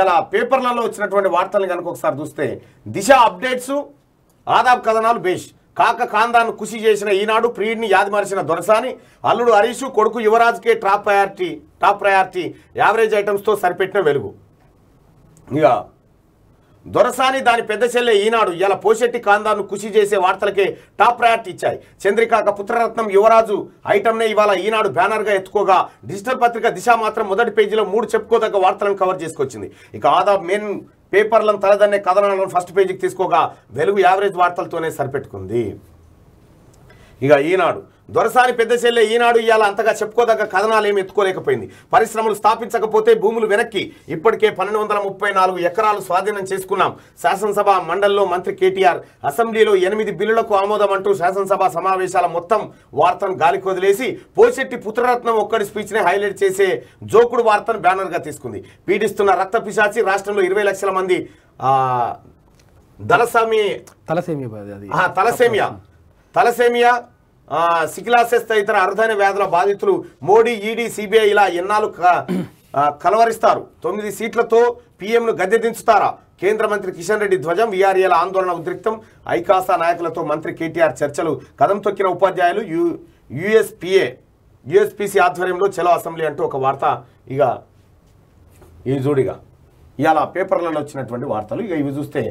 ఇలా పేపర్లలో వచ్చినటువంటి వార్తలను కనుక ఒకసారి చూస్తే దిశ అప్డేట్స్ ఆదాబ్ కథనాలు బేష్ కాక కాందాన్ని కృషి చేసిన ఈనాడు ప్రియుడిని యాదిమరిచిన దొరసాని అల్లుడు హరీషు కొడుకు యువరాజ్కే top priority top priority average ఐటమ్స్తో సరిపెట్టిన వెలుగు ఇక దొరసాని దాని పెద్ద చెల్లె ఈనాడు ఇలా పోషెట్టి కాందాను కృషి చేసే వార్తలకే టాప్ ప్రయారిటీ ఇచ్చాయి చంద్రికాక పుత్రరత్నం యువరాజు ఐటమ్నే ఇవాళ ఈనాడు బ్యానర్గా ఎత్తుకోగా డిజిటల్ పత్రిక దిశ మాత్రం మొదటి పేజీలో మూడు చెప్పుకోదగ్గ వార్తలను కవర్ చేసుకొచ్చింది ఇక ఆదా మెయిన్ పేపర్లను తలదన్నే కథనాలను ఫస్ట్ పేజీకి తీసుకోగా వెలుగు యావరేజ్ వార్తలతోనే సరిపెట్టుకుంది ఇక ఈనాడు దొరసాని పెద్ద చెల్లె ఈనాడు ఇవాళ అంతగా చెప్పుకోదగ్గ కథనాలు ఏమి ఎత్తుకోలేకపోయింది పరిశ్రమలు స్థాపించకపోతే భూములు వెనక్కి ఇప్పటికే పన్నెండు ఎకరాలు స్వాధీనం చేసుకున్నాం శాసనసభ మండలిలో మంత్రి కేటీఆర్ అసెంబ్లీలో ఎనిమిది బిల్లులకు ఆమోదం అంటూ శాసనసభ సమావేశాల మొత్తం వార్తను గాలికొదిలేసి పోశెట్టి పుత్రరత్నం ఒక్కడి స్పీచ్ని హైలైట్ చేసే జోకుడు వార్తను బ్యానర్గా తీసుకుంది పీడిస్తున్న రక్త పిశాచి రాష్ట్రంలో ఇరవై లక్షల మంది దళసామి తలసేమియా తలసేమియా తలసేమియా సిక్లాసెస్ తదితర అరుదైన వ్యాధుల బాధితులు మోడీ ఈడీ సిబిఐ ఇలా ఎన్నాళ్ళు కలవరిస్తారు తొమ్మిది సీట్లతో పీఎంను గద్దె దించుతారా కేంద్ర మంత్రి కిషన్ రెడ్డి ధ్వజం వీఆర్ఏల ఆందోళన ఉద్రిక్తం ఐకాసా నాయకులతో మంత్రి కేటీఆర్ చర్చలు కదం తొక్కిన ఉపాధ్యాయులు యు యుఎస్పిఏ యుఎస్పిసి ఆధ్వర్యంలో చలో అసెంబ్లీ అంటూ ఒక వార్త ఇక ఈ జోడిగా ఇవాళ పేపర్లలో వచ్చినటువంటి వార్తలు ఇక ఇవి చూస్తే